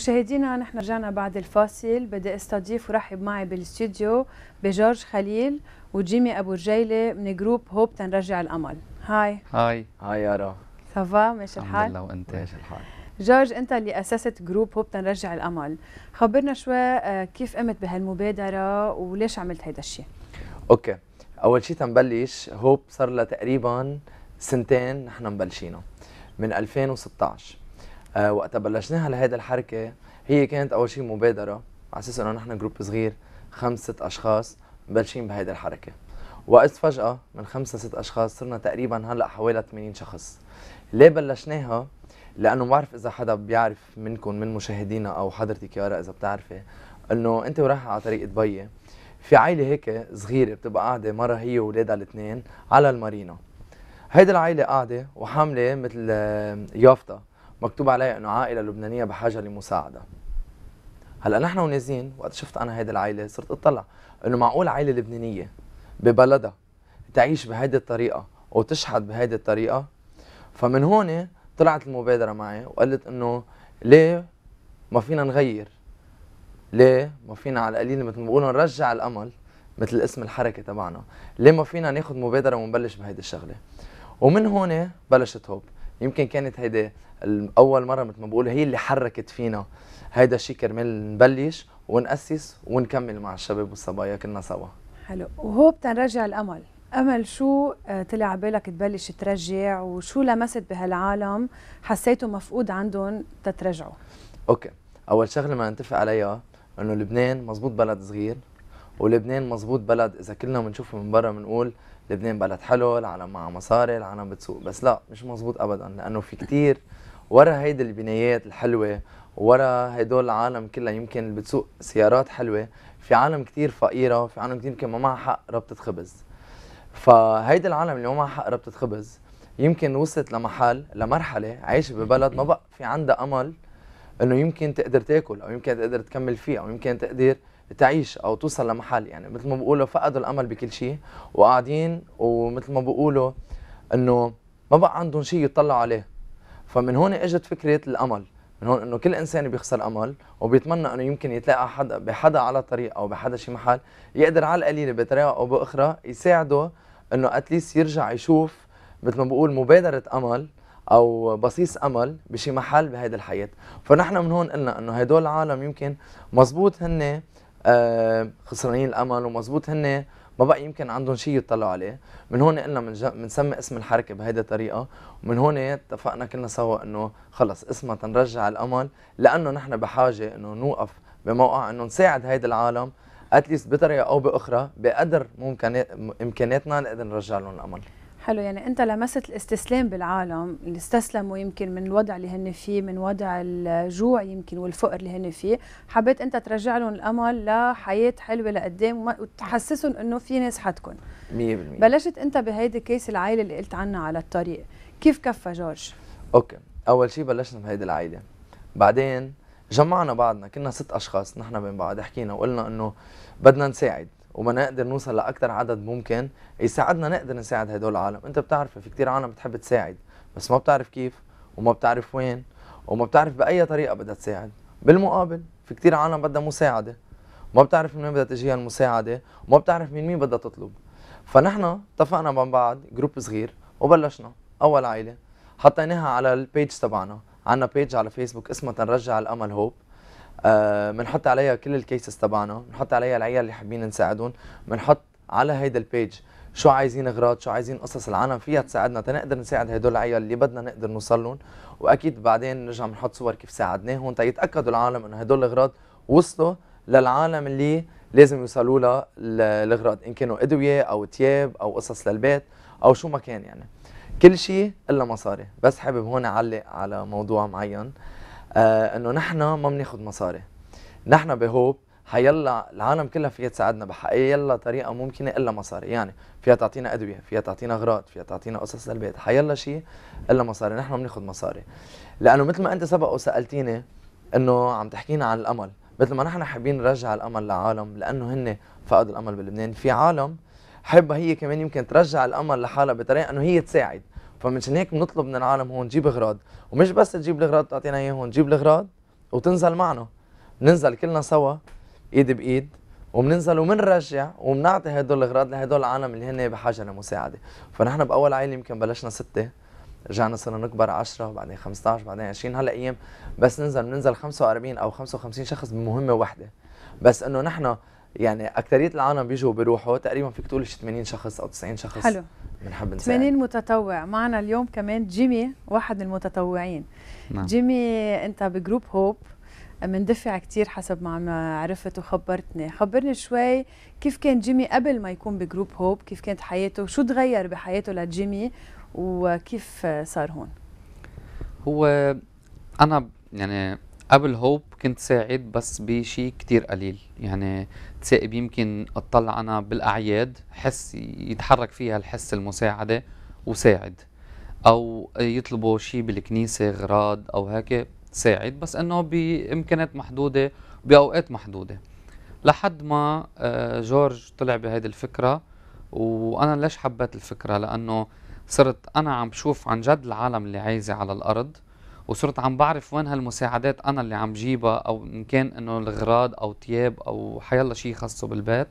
مشاهدينا نحن رجعنا بعد الفاصل بدي استضيف ورحب معي بالاستوديو بجورج خليل وجيمي ابو رجيله من جروب هوب تنرجع الامل هاي هاي هاي يارا سافا ماشي الحال؟ الحمد لله وانت ماشي الحال جورج انت اللي اسست جروب هوب تنرجع الامل خبرنا شوي آه، كيف قمت بهالمبادره وليش عملت هيدا الشيء اوكي اول شيء تنبلش هوب صار لها تقريبا سنتين نحن مبلشينه من 2016 آه، وقتها بلشناها لهيدا الحركه هي كانت اول شيء مبادره على اساس انه نحن جروب صغير خمسه اشخاص مبلشين بهيدي الحركه وقت فجاه من خمسه ست اشخاص صرنا تقريبا هلا حوالي 80 شخص ليه بلشناها لانه ما بعرف اذا حدا بيعرف منكم من مشاهدينا او حضرتك يارا اذا بتعرفي انه انت ورايحه على طريق دبي في عائله هيك صغيره بتبقى قاعده مره هي واولادها الاثنين على المارينا هيدي العائله قاعده وحامله مثل آه، يافطه مكتوب عليها انه عائله لبنانيه بحاجه لمساعده هلا نحن ونازلين وقت شفت انا هيدي العائله صرت اطلع انه معقول عائله لبنانيه ببلدها تعيش بهيدي الطريقه وتشحد بهيدي الطريقه فمن هون طلعت المبادره معي وقلت انه ليه ما فينا نغير ليه ما فينا على القليل مثل ما بقولوا نرجع الامل مثل اسم الحركه تبعنا ليه ما فينا ناخذ مبادره ونبلش بهيدي الشغله ومن هون بلشت هوب يمكن كانت هيدي اول مره مثل ما بقول هي اللي حركت فينا هيدا الشيء كرمال نبلش ونأسس ونكمل مع الشباب والصبايا كلنا سوا حلو وهو بتنرجع الامل امل شو آه، طلع بالك تبلش ترجع وشو لمست بهالعالم حسيته مفقود عندهم تترجعوا اوكي اول شغله ما نتفق عليها انه لبنان مزبوط بلد صغير ولبنان مزبوط بلد اذا كلنا بنشوفه من برا بنقول لبنان بلد حلو العالم معها مصاري العالم بتسوق بس لا مش مزبوط ابدا لانه في كتير ورا هيدي البنايات الحلوه ورا هدول العالم كلها يمكن اللي بتسوق سيارات حلوه في عالم كتير فقيره في عالم كتير يمكن ما معها حق ربطه خبز فهيدي العالم اللي ما معها حق ربطه خبز يمكن وصلت لمحل لمرحله عايشه ببلد ما بقى في عندها امل انه يمكن تقدر تاكل او يمكن تقدر تكمل فيه او يمكن تقدر تعيش او توصل لمحل يعني مثل ما بقولوا فقدوا الامل بكل شيء وقاعدين ومثل ما بقولوا انه ما بقى عندهم شيء يطلعوا عليه فمن هون اجت فكره الامل من هون انه كل انسان بيخسر امل وبيتمنى انه يمكن يتلاقى حدا بحدا على طريق او بحدا شي محل يقدر على القليله بطريقه او باخرى يساعده انه اتليست يرجع يشوف مثل ما بقول مبادره امل او بصيص امل بشي محل بهيدي الحياه فنحن من هون قلنا انه هدول العالم يمكن مزبوط هن آه، خسرانين الامل ومزبوط هن ما بقى يمكن عندهم شيء يطلعوا عليه من هون قلنا بنسمي اسم الحركه بهيدا الطريقه ومن هون اتفقنا كلنا سوا انه خلص اسمها تنرجع الامل لانه نحن بحاجه انه نوقف بموقع انه نساعد هيدا العالم اتليست بطريقه او باخرى بقدر ممكن امكانياتنا نقدر نرجع لهم الامل حلو يعني انت لمست الاستسلام بالعالم اللي استسلموا يمكن من الوضع اللي هن فيه من وضع الجوع يمكن والفقر اللي هن فيه حبيت انت ترجع لهم الامل لحياه حلوه لقدام وتحسسهم انه في ناس حتكون 100% بلشت انت بهيدي كيس العائله اللي قلت عنها على الطريق كيف كفى جورج اوكي اول شيء بلشنا بهيدي العائله بعدين جمعنا بعضنا كنا ست اشخاص نحن بين بعض حكينا وقلنا انه بدنا نساعد وما نقدر نوصل لاكثر عدد ممكن يساعدنا نقدر نساعد هدول العالم انت بتعرف في كثير عالم بتحب تساعد بس ما بتعرف كيف وما بتعرف وين وما بتعرف باي طريقه بدها تساعد بالمقابل في كثير عالم بدها مساعده ما بتعرف من وين بدها تجيها المساعده وما بتعرف من مين بدها تطلب فنحن اتفقنا مع بعض جروب صغير وبلشنا اول عائله حطيناها على البيج تبعنا عنا بيج على فيسبوك اسمها تنرجع الامل هوب بنحط آه عليها كل الكيسز تبعنا بنحط عليها العيال اللي حابين نساعدهم بنحط على هيدا البيج شو عايزين اغراض شو عايزين قصص العالم فيها تساعدنا تنقدر نساعد هدول العيال اللي بدنا نقدر نوصل لهم واكيد بعدين نرجع بنحط صور كيف ساعدناهم تيتاكدوا العالم انه هدول الاغراض وصلوا للعالم اللي لازم يوصلوا لها الاغراض ان كانوا ادويه او تياب او قصص للبيت او شو ما كان يعني كل شيء الا مصاري بس حابب هون اعلق على موضوع معين آه، انه نحن ما بناخذ مصاري نحن بهوب حيلا العالم كلها فيها تساعدنا بحقيقة يلا طريقة ممكنة إلا مصاري يعني فيها تعطينا أدوية فيها تعطينا أغراض فيها تعطينا قصص للبيت حيلا شيء إلا مصاري نحن بناخذ مصاري لأنه مثل ما أنت سبق وسألتيني إنه عم تحكينا عن الأمل مثل ما نحن حابين نرجع الأمل لعالم لأنه هن فقدوا الأمل بلبنان في عالم حبها هي كمان يمكن ترجع الأمل لحالها بطريقة إنه هي تساعد فمنشان هيك بنطلب من العالم هون جيب اغراض ومش بس تجيب الاغراض تعطينا اياهم جيب الاغراض وتنزل معنا ننزل كلنا سوا ايد بايد وبننزل وبنرجع وبنعطي هدول الاغراض لهدول العالم اللي هن بحاجه لمساعده فنحن باول عائله يمكن بلشنا سته رجعنا صرنا نكبر 10 وبعدين 15 وبعدين 20 هلا ايام بس ننزل بننزل 45 او 55 شخص بمهمه واحده بس انه نحن يعني اكثريه العالم بيجوا وبيروحوا تقريبا فيك تقول 80 شخص او 90 شخص حلو بنحب نساعد 80 متطوع معنا اليوم كمان جيمي واحد من المتطوعين نعم. جيمي انت بجروب هوب مندفع كثير حسب ما عرفت وخبرتني خبرني شوي كيف كان جيمي قبل ما يكون بجروب هوب كيف كانت حياته شو تغير بحياته لجيمي وكيف صار هون هو انا يعني قبل هوب كنت ساعد بس بشيء كتير قليل يعني تسائب يمكن اطلع انا بالاعياد حس يتحرك فيها الحس المساعده وساعد او يطلبوا شيء بالكنيسه غراض او هيك ساعد بس انه بامكانات محدوده باوقات محدوده لحد ما آه، جورج طلع بهيدي الفكره وانا ليش حبيت الفكره لانه صرت انا عم بشوف عن جد العالم اللي عايزه على الارض وصرت عم بعرف وين هالمساعدات انا اللي عم جيبها او ان كان انه الغراض او تياب او حيالله شيء خاصه بالبيت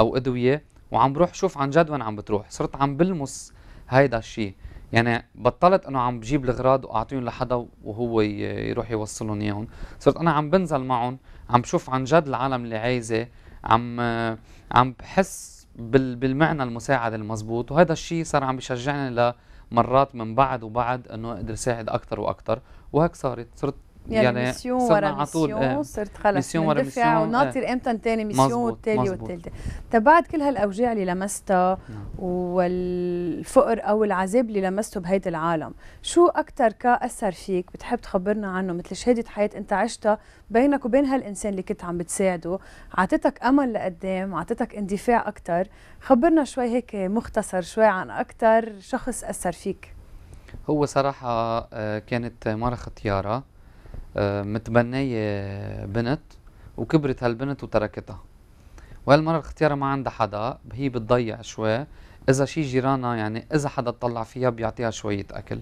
او ادويه وعم بروح شوف عن جد وين عم بتروح صرت عم بلمس هيدا الشيء يعني بطلت انه عم بجيب الغراض واعطيهم لحدا وهو يروح يوصلهم اياهم صرت انا عم بنزل معهم عم بشوف عن جد العالم اللي عايزه عم عم بحس بالمعنى المساعد المزبوط وهذا الشيء صار عم بشجعني ل مرات من بعد وبعد انه اقدر اساعد اكثر واكثر وهيك صارت صرت يعني, يعني, ميسيون ورا ميسيون آه، صرت خلص مندفع وناطر آه. امتى تاني ميسيون والتالي والتالتة بعد كل هالاوجاع اللي لمستها نعم. والفقر او العذاب اللي لمسته بهيدا العالم شو اكثر كا اثر فيك بتحب تخبرنا عنه مثل شهاده حياه انت عشتها بينك وبين هالانسان اللي كنت عم بتساعده عطتك امل لقدام عطتك اندفاع اكثر خبرنا شوي هيك مختصر شوي عن اكثر شخص اثر فيك هو صراحه آه، كانت مره ختياره متبنية بنت وكبرت هالبنت وتركتها وهالمرة اختيارها ما عندها حدا هي بتضيع شوي اذا شي جيرانها يعني اذا حدا طلع فيها بيعطيها شوية اكل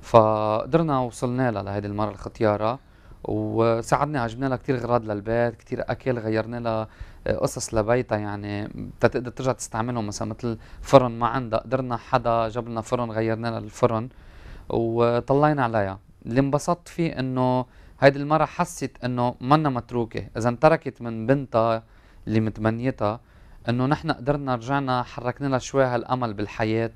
فقدرنا وصلنا لها لهيدي المرة الختيارة وساعدنا جبنا لها كثير غراض للبيت كثير اكل غيرنا لها آه، قصص لبيتها يعني تقدر ترجع تستعملهم مثلا مثل فرن ما عندها قدرنا حدا جاب لنا فرن غيرنا لها الفرن وطلعنا عليها اللي انبسطت فيه انه هيدي المرة حست انه منا متروكة اذا تركت من بنتها اللي متمنيتها انه نحن قدرنا رجعنا حركنا لها شوي هالامل بالحياة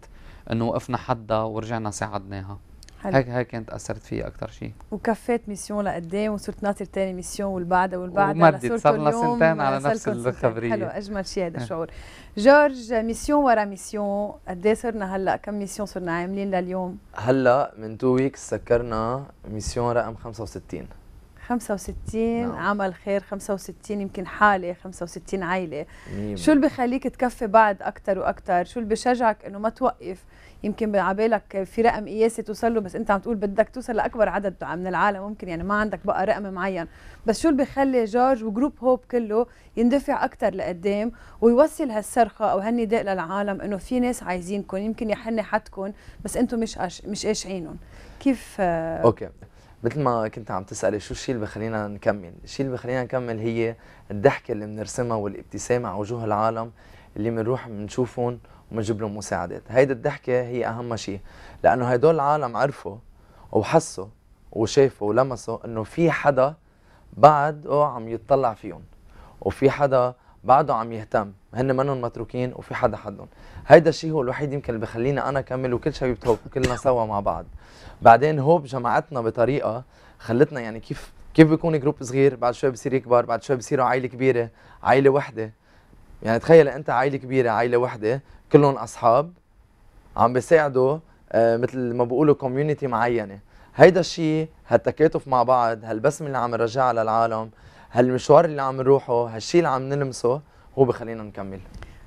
انه وقفنا حدها ورجعنا ساعدناها هيك هيك كانت اثرت فيي اكثر شيء وكفيت ميسيون لقدام وصرت ناطر ثاني ميسيون والبعدها والبعدها ومدت صار لنا سنتين على نفس الخبريه حلو اجمل شيء هذا الشعور إيه. جورج ميسيون ورا ميسيون قد إيه صرنا هلا كم ميسيون صرنا عاملين لليوم؟ هلا من تو ويكس سكرنا ميسيون رقم 65 65 نعم. عمل خير 65 يمكن حاله 65 عائله شو اللي بخليك تكفي بعد اكثر واكثر شو اللي بشجعك انه ما توقف يمكن عبالك في رقم قياسي توصل له بس انت عم تقول بدك توصل لاكبر عدد من العالم ممكن يعني ما عندك بقى رقم معين بس شو اللي بخلي جورج وجروب هوب كله يندفع اكثر لقدام ويوصل هالصرخه او هالنداء للعالم انه في ناس عايزينكم يمكن يحن حدكم بس انتم مش أش... مش قاشعينهم كيف اوكي مثل ما كنت عم تسالي شو الشيء اللي بخلينا نكمل الشيء اللي بخلينا نكمل هي الضحكه اللي بنرسمها والابتسامه على وجوه العالم اللي بنروح بنشوفهم وبنجيب لهم مساعدات هيدي الضحكه هي اهم شيء لانه هدول العالم عرفوا وحسوا وشافوا ولمسوا انه في حدا بعده عم يتطلع فيهم وفي حدا بعده عم يهتم هن منهم متروكين وفي حدا حدهم هيدا الشيء هو الوحيد يمكن اللي بخليني انا كمل وكل شبيبة هوب كلنا سوا مع بعض بعدين هوب جمعتنا بطريقه خلتنا يعني كيف كيف بيكون جروب صغير بعد شوي بصير يكبر بعد شوي بصيروا عائله كبيره عائله وحده يعني تخيل انت عائله كبيره عائله وحده كلهم اصحاب عم بيساعدوا آه، مثل ما بيقولوا كوميونتي معينه هيدا الشيء هالتكاتف مع بعض هالبسمه اللي عم نرجعها للعالم هالمشوار اللي عم نروحه هالشيء اللي عم نلمسه هو بخلينا نكمل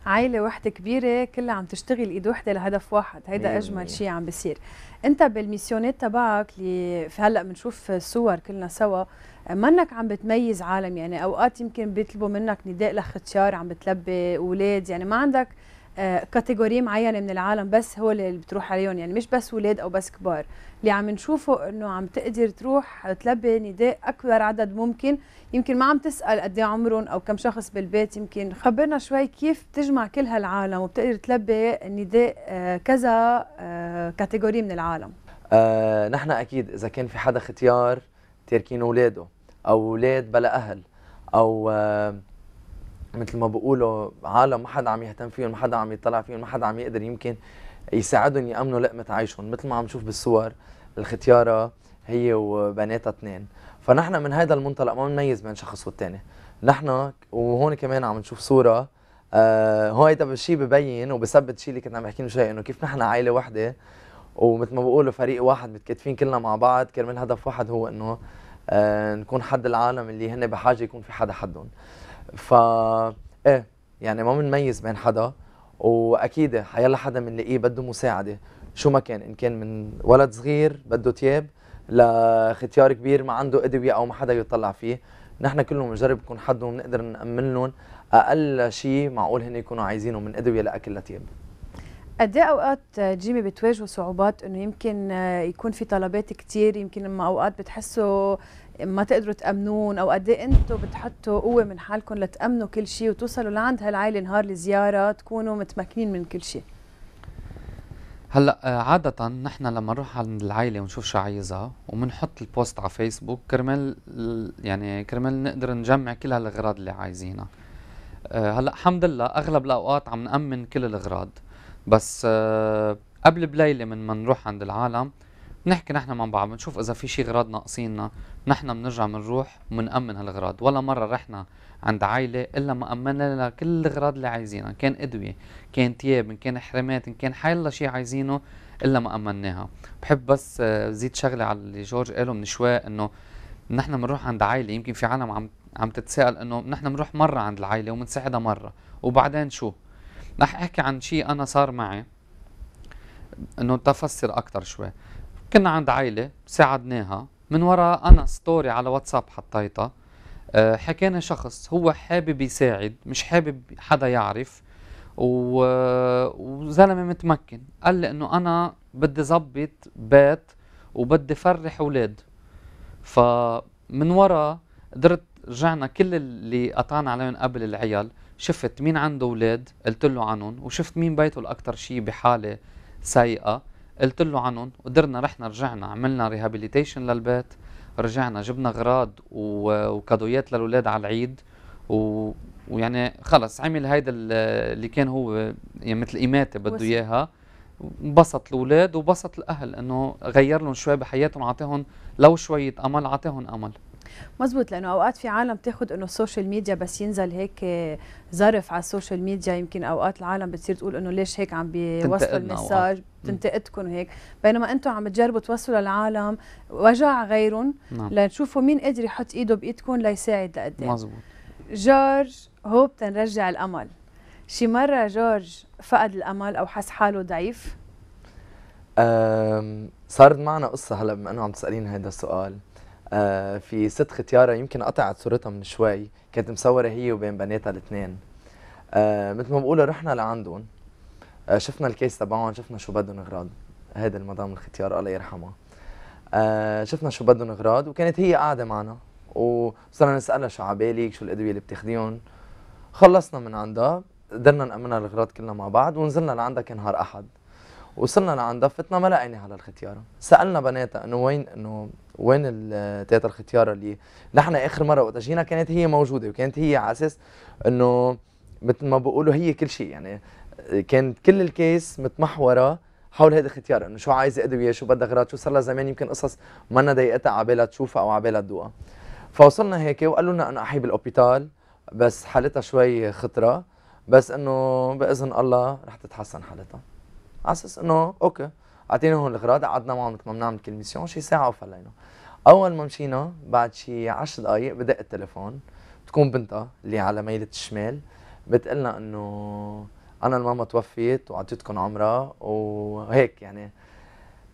عائلة واحدة كبيرة كلها عم تشتغل ايد واحدة لهدف واحد، هيدا أجمل شيء عم بيصير. أنت بالميسيونات تبعك اللي هلا بنشوف صور كلنا سوا، منك عم بتميز عالم يعني أوقات يمكن بيطلبوا منك نداء لختيار عم بتلبي أولاد يعني ما عندك آه، كاتيجوري معينه من العالم بس هو اللي بتروح عليهم يعني مش بس ولاد او بس كبار اللي عم نشوفه انه عم تقدر تروح تلبي نداء اكبر عدد ممكن يمكن ما عم تسال قد إيه عمرهم او كم شخص بالبيت يمكن خبرنا شوي كيف بتجمع كل هالعالم وبتقدر تلبي نداء آه، كذا آه، كاتيجوري من العالم آه نحن اكيد اذا كان في حدا ختيار تاركين اولاده او اولاد بلا اهل او آه مثل ما بقولوا عالم ما حدا عم يهتم فيهم ما حدا عم يطلع فيهم ما حدا عم يقدر يمكن يساعدهم يامنوا لقمه عيشهم مثل ما عم نشوف بالصور الختياره هي وبناتها اثنين فنحن من هذا المنطلق ما بنميز بين شخص والثاني نحن وهون كمان عم نشوف صوره آه هو هيدا الشيء ببين وبثبت شيء اللي كنت عم بحكي له شيء انه كيف نحن عائله واحده ومثل ما بقولوا فريق واحد متكاتفين كلنا مع بعض كرمال هدف واحد هو انه آه نكون حد العالم اللي هن بحاجه يكون في حدا حدهم ف ايه يعني ما بنميز بين حدا واكيد حيلا حدا بنلاقيه بده مساعده شو ما كان ان كان من ولد صغير بده تياب لختيار كبير ما عنده ادويه او ما حدا يطلع فيه نحن كلنا بنجرب نكون حدهم وبنقدر نامن لهم اقل شيء معقول هن يكونوا عايزينه من ادويه لاكل لتياب قد ايه اوقات جيمي بتواجهوا صعوبات انه يمكن يكون في طلبات كثير يمكن لما اوقات بتحسوا ما تقدروا تامنون او قد ايه انتم بتحطوا قوه من حالكم لتامنوا كل شيء وتوصلوا لعند هالعائله نهار الزياره تكونوا متمكنين من كل شيء هلا آه، عادة نحن لما نروح عند العائلة ونشوف شو عايزها وبنحط البوست على فيسبوك كرمال يعني كرمال نقدر نجمع كل هالاغراض اللي عايزينها. آه، هلا الحمد لله اغلب الاوقات عم نأمن كل الاغراض بس آه، قبل بليلة من ما نروح عند العالم نحكي نحن مع بعض بنشوف اذا في شيء غراض ناقصيننا نحن بنرجع بنروح وبنامن هالغراض ولا مره رحنا عند عائله الا ما امنا لنا كل الاغراض اللي عايزينها كان ادويه كان ثياب ان كان حرمات ان كان حيلا شيء عايزينه الا ما امناها بحب بس آه، زيد شغله على اللي جورج قاله من شوي انه نحن بنروح عند عائله يمكن في عالم عم عم تتساءل انه نحن بنروح مره عند العائله وبنساعدها مره وبعدين شو رح احكي عن شيء انا صار معي انه تفسر اكثر شوي كنا عند عائلة ساعدناها من وراء أنا ستوري على واتساب حطيتها أه، حكينا شخص هو حابب يساعد مش حابب حدا يعرف وزلمه متمكن قال لي انه انا بدي ظبط بيت وبدي فرح اولاد فمن ورا قدرت رجعنا كل اللي قطعنا عليهم قبل العيال شفت مين عنده اولاد قلت له عنهم وشفت مين بيته الاكثر شيء بحاله سيئه قلت له عنهم قدرنا رحنا رجعنا عملنا ريهابيليتيشن للبيت رجعنا جبنا غراض وكادويات للاولاد على العيد و... ويعني خلص عمل هيدا اللي كان هو يعني مثل إماتة بده إياها انبسط الاولاد وبسط الاهل انه غير لهم شوي بحياتهم عطاهم لو شويه امل عطاهم امل مزبوط لانه اوقات في عالم بتاخذ انه السوشيال ميديا بس ينزل هيك ظرف على السوشيال ميديا يمكن اوقات العالم بتصير تقول انه ليش هيك عم بيوصلوا المساج بتنتقدكم وهيك بينما انتم عم تجربوا توصلوا للعالم وجع غيرهم نعم. لنشوفوا مين قادر يحط ايده بايدكم ليساعد لقدام مزبوط جورج هو بتنرجع الامل شي مره جورج فقد الامل او حس حاله ضعيف صارت معنا قصه هلا بما انه عم تسالين هذا السؤال آه، في ست ختياره يمكن قطعت صورتها من شوي كانت مصوره هي وبين بناتها الاثنين آه، مثل ما بقولوا رحنا لعندهم آه، شفنا الكيس تبعهم شفنا شو بدهم اغراض هيدي المدام الختيار الله يرحمها شفنا شو بدهم اغراض وكانت هي قاعده معنا وصرنا نسالها شو عبالك شو الادويه اللي بتاخديهم خلصنا من عندها قدرنا نأمنها الاغراض كلنا مع بعض ونزلنا لعندها كان نهار احد وصلنا لعندها فتنا ما لقيناها للختياره سالنا بناتها انه وين انه وين التياتر الختيار اللي نحن اخر مره وقت جينا كانت هي موجوده وكانت هي على اساس انه مثل ما بقولوا هي كل شيء يعني كانت كل الكيس متمحوره حول هذا الختيار انه شو عايزه ادويه شو بدها غراض شو صار لها زمان يمكن قصص منا ضايقتها على بالها تشوفها او على بالها تدوقها فوصلنا هيك وقالوا لنا انه احيب بالاوبيتال بس حالتها شوي خطره بس انه باذن الله رح تتحسن حالتها على اساس انه اوكي اعطينا هون الاغراض قعدنا معهم مثل ما بنعمل كل ميسيون شي ساعه وفلينا اول ما مشينا بعد شي 10 دقائق بدق التليفون بتكون بنتها اللي على ميلة الشمال بتقلنا انه انا الماما توفيت وعطيتكم عمرها وهيك يعني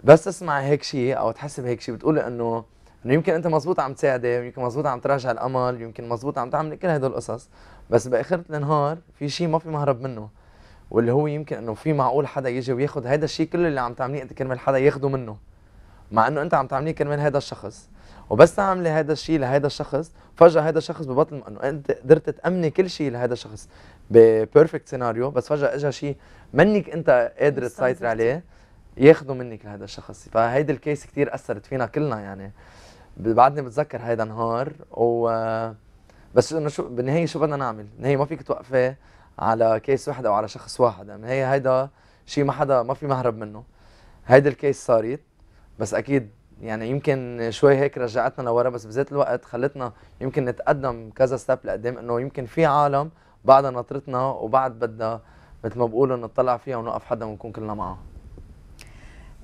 بس تسمع هيك شيء او تحس بهيك شيء بتقولي انه انه يمكن انت مزبوط عم تساعدي يمكن مزبوط عم تراجع الامل يمكن مزبوط عم تعمل كل هدول القصص بس باخره النهار في شيء ما في مهرب منه واللي هو يمكن انه في معقول حدا يجي وياخذ هذا الشيء كله اللي عم تعمليه انت كرمال حدا ياخذه منه مع انه انت عم تعمليه كرمال هذا الشخص وبس تعملي هذا الشيء لهذا الشخص فجاه هذا الشخص ببطل انه انت قدرت تامني كل شيء لهذا الشخص ببيرفكت سيناريو بس فجاه اجى شيء منك انت قادر تسيطر عليه ياخذوا منك لهذا الشخص فهيدي الكيس كثير اثرت فينا كلنا يعني بعدني بتذكر هيدا النهار و بس انه شو بالنهايه شو بدنا نعمل؟ بالنهايه ما فيك توقفيه على كيس واحد او على شخص واحد يعني هي هيدا شيء ما حدا ما في مهرب منه هيدا الكيس صارت بس اكيد يعني يمكن شوي هيك رجعتنا لورا بس بذات الوقت خلتنا يمكن نتقدم كذا ستاب لقدام انه يمكن في عالم بعد ناطرتنا وبعد بدها مثل ما بقولوا نطلع فيها ونوقف حدا ونكون كلنا معه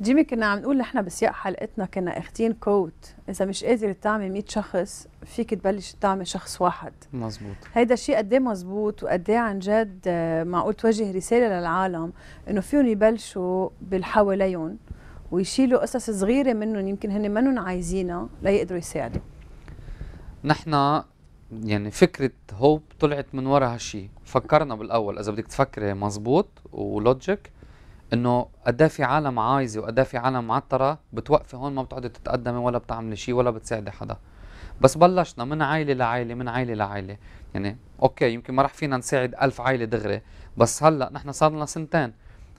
جيمي كنا عم نقول نحن بسياق حلقتنا كنا اخذين كوت اذا مش قادر تعمل 100 شخص فيك تبلش تعمل شخص واحد مزبوط هيدا الشيء قد ايه مزبوط وقد ايه عن جد آه، معقول توجه رساله للعالم انه فيهم يبلشوا بالحواليهم ويشيلوا قصص صغيره منهم يمكن هن منهم عايزينها ليقدروا يساعدوا نحن يعني فكره هوب طلعت من ورا هالشيء فكرنا بالاول اذا بدك تفكري مزبوط ولوجيك انه قد إيه في عالم عايزه وقد إيه في عالم معطره بتوقفي هون ما بتقعدي تتقدمي ولا بتعملي شيء ولا بتساعدي حدا بس بلشنا من عائله لعائله من عائله لعائله يعني اوكي يمكن ما راح فينا نساعد ألف عائله دغري بس هلا نحن صار لنا سنتين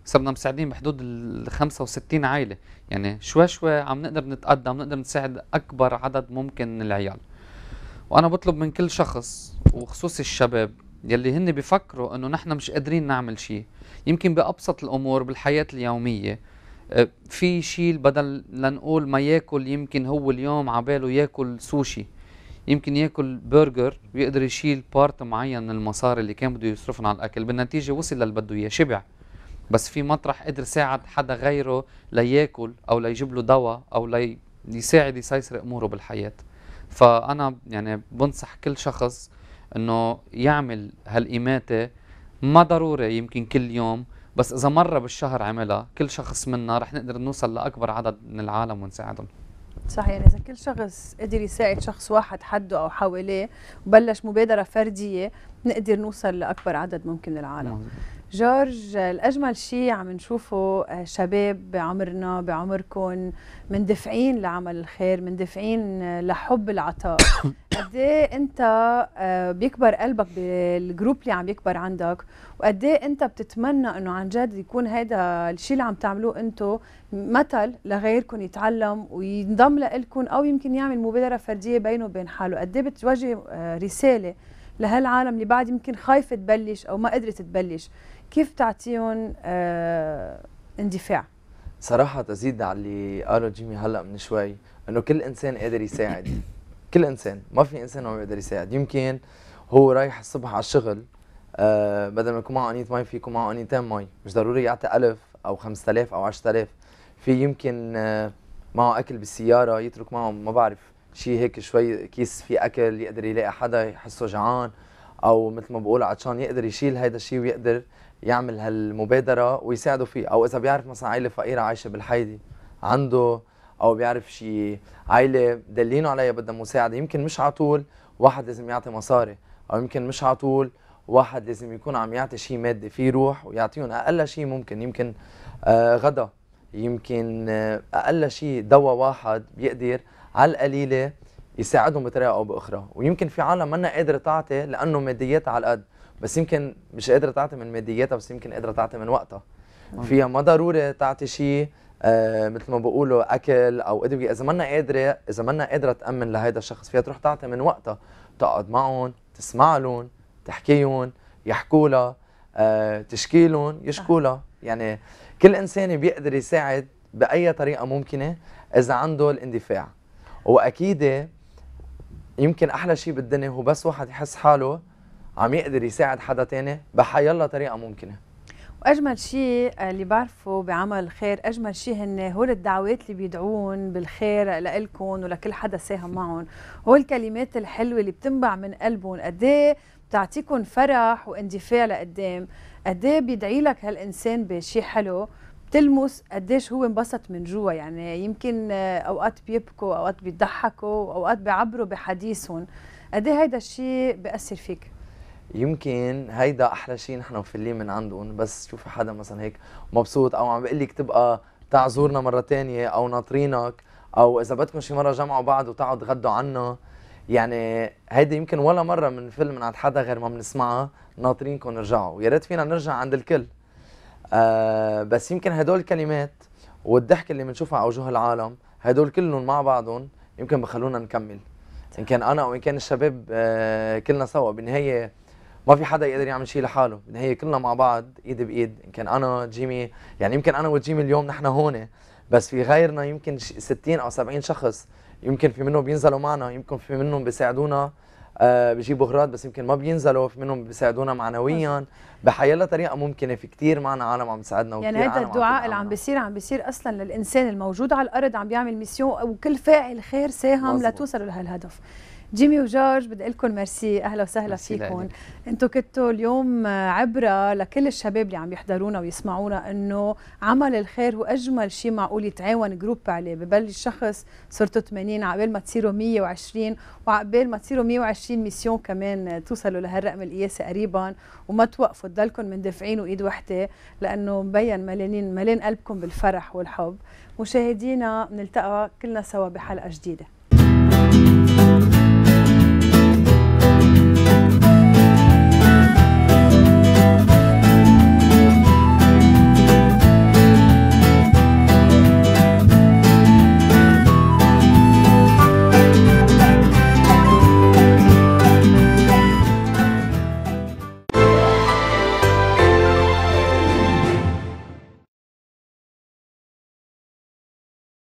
صرنا مساعدين بحدود ال 65 عائله يعني شوي شوي عم نقدر نتقدم نقدر نساعد اكبر عدد ممكن من العيال وانا بطلب من كل شخص وخصوصي الشباب يلي هن بيفكروا انه نحن مش قادرين نعمل شيء يمكن بأبسط الأمور بالحياة اليومية أه، في شيء بدل لنقول ما ياكل يمكن هو اليوم عباله ياكل سوشي يمكن ياكل برجر ويقدر يشيل بارت معين من المصاري اللي كان بده يصرفهم على الاكل بالنتيجه وصل للي بده اياه شبع بس في مطرح قدر ساعد حدا غيره لياكل او ليجيب له دواء او ليساعد يسيسر اموره بالحياه فانا يعني بنصح كل شخص انه يعمل هالاماته ما ضروري يمكن كل يوم بس اذا مره بالشهر عملها كل شخص منا رح نقدر نوصل لاكبر عدد من العالم ونساعدهم صحيح يعني اذا كل شخص قدر يساعد شخص واحد حده او حواليه وبلش مبادره فرديه نقدر نوصل لاكبر عدد ممكن من العالم جورج الاجمل شيء عم نشوفه آه، شباب بعمرنا بعمركم مندفعين لعمل الخير مندفعين آه، لحب العطاء قد إيه انت آه، بيكبر قلبك بالجروب اللي عم يكبر عندك وقد إيه انت بتتمنى انه عن جد يكون هذا الشيء اللي عم تعملوه انتم مثل لغيركم يتعلم وينضم لكم او يمكن يعمل مبادره فرديه بينه وبين حاله قد إيه بتوجه رساله لهالعالم اللي بعد يمكن خايفه تبلش او ما قدرت تبلش كيف تعطيهم آه، اندفاع؟ صراحه تزيد على اللي قاله جيمي هلا من شوي انه كل انسان قادر يساعد كل انسان ما في انسان ما بيقدر يساعد يمكن هو رايح الصبح على الشغل آه بدل ما يكون معه قنية مي في يكون معه قنيتين مي مش ضروري يعطي 1000 أو 5000 أو 10000 في يمكن آه معه أكل بالسيارة يترك معه ما بعرف شيء هيك شوي كيس فيه أكل يقدر يلاقي حدا يحسه جعان او مثل ما بقول عطشان يقدر يشيل هذا الشيء ويقدر يعمل هالمبادره ويساعده فيه او اذا بيعرف مثلا عائله فقيره عايشه بالحيدي عنده او بيعرف شي عائله دلينه عليها بدها مساعده يمكن مش على طول واحد لازم يعطي مصاري او يمكن مش على طول واحد لازم يكون عم يعطي شيء مادي فيه روح ويعطيهم اقل شيء ممكن يمكن آه، غدا يمكن آه، اقل شيء دواء واحد بيقدر على القليله يساعدهم بطريقه او باخرى ويمكن في عالم منا قادره تعطي لانه مادياتها على قد بس يمكن مش قادره تعطي من مادياتها بس يمكن قادره تعطي من وقتها فيها ما ضروري تعطي شيء آه مثل ما بقولوا اكل او ادويه اذا منا قادره اذا منا قادره تامن لهيدا الشخص فيها تروح تعطي من وقتها تقعد معهم تسمع لهم تحكيهم يحكوا لها آه تشكي لهم يشكوا لها يعني كل انسان بيقدر يساعد باي طريقه ممكنه اذا عنده الاندفاع واكيد يمكن احلى شيء بالدنيا هو بس واحد يحس حاله عم يقدر يساعد حدا تاني الله طريقه ممكنه واجمل شيء اللي بعرفه بعمل الخير اجمل شيء هن هول الدعوات اللي بيدعون بالخير لكم ولكل حدا ساهم معهم هول الكلمات الحلوه اللي بتنبع من قلبهم قد إيه بتعطيكم فرح واندفاع لقدام قد إيه بيدعي لك هالانسان بشيء حلو تلمس قديش هو انبسط من جوا يعني يمكن اوقات بيبكوا اوقات بيضحكوا اوقات بيعبروا بحديثهم قد ايه هيدا الشيء بياثر فيك يمكن هيدا احلى شيء نحن مفلين من عندهم بس تشوفي حدا مثلا هيك مبسوط او عم بقول لك تبقى تعزورنا مره تانية او ناطرينك او اذا بدكم شي مره جمعوا بعض وتقعدوا تغدوا عنا يعني هيدي يمكن ولا مره من فيلم من عند حدا غير ما بنسمعها ناطرينكم ارجعوا يا ريت فينا نرجع عند الكل آه بس يمكن هدول الكلمات والضحك اللي بنشوفها على وجوه العالم هدول كلهم مع بعضهم يمكن بخلونا نكمل ان كان انا او ان كان الشباب آه كلنا سوا بالنهايه ما في حدا يقدر يعمل شيء لحاله بالنهايه كلنا مع بعض ايد بايد ان كان انا جيمي يعني يمكن انا وجيمي اليوم نحن هون بس في غيرنا يمكن 60 او 70 شخص يمكن في منهم بينزلوا معنا يمكن في منهم بيساعدونا آه، بجيبوا اغراض بس يمكن ما بينزلوا في منهم بيساعدونا معنويا بحيلا طريقه ممكنه في كثير معنا عالم عم تساعدنا يعني هذا الدعاء اللي عم بيصير عم بيصير اصلا للانسان الموجود على الارض عم بيعمل ميسيون وكل فاعل خير ساهم لتوصلوا لهالهدف جيمي وجورج بدي اقول لكم ميرسي اهلا وسهلا فيكم انتم كنتوا اليوم عبره لكل الشباب اللي عم يحضرونا ويسمعونا انه عمل الخير هو اجمل شيء معقول يتعاون جروب عليه ببلش شخص صرتوا 80 عقبال ما تصيروا 120 وعقبال ما تصيروا 120 ميسيون كمان توصلوا لهالرقم القياسي e قريبا وما توقفوا تضلكم مندفعين وايد وحده لانه مبين ملانين ملان قلبكم بالفرح والحب مشاهدينا بنلتقى كلنا سوا بحلقه جديده Thank you.